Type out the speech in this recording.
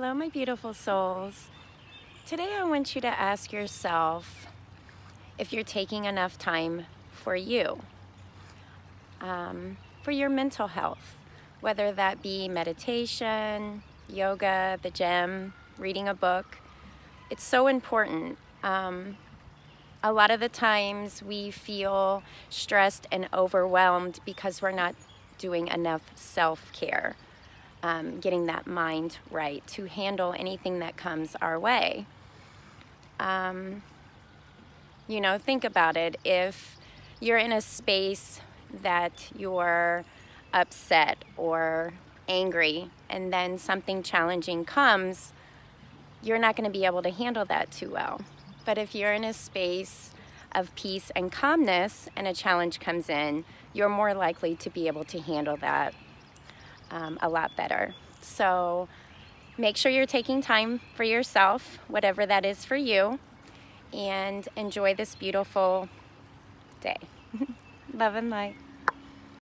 Hello, my beautiful souls. Today I want you to ask yourself if you're taking enough time for you, um, for your mental health, whether that be meditation, yoga, the gym, reading a book. It's so important. Um, a lot of the times we feel stressed and overwhelmed because we're not doing enough self-care um, getting that mind right to handle anything that comes our way. Um, you know, think about it. If you're in a space that you're upset or angry and then something challenging comes, you're not going to be able to handle that too well. But if you're in a space of peace and calmness and a challenge comes in, you're more likely to be able to handle that um, a lot better. So make sure you're taking time for yourself, whatever that is for you, and enjoy this beautiful day. Love and light.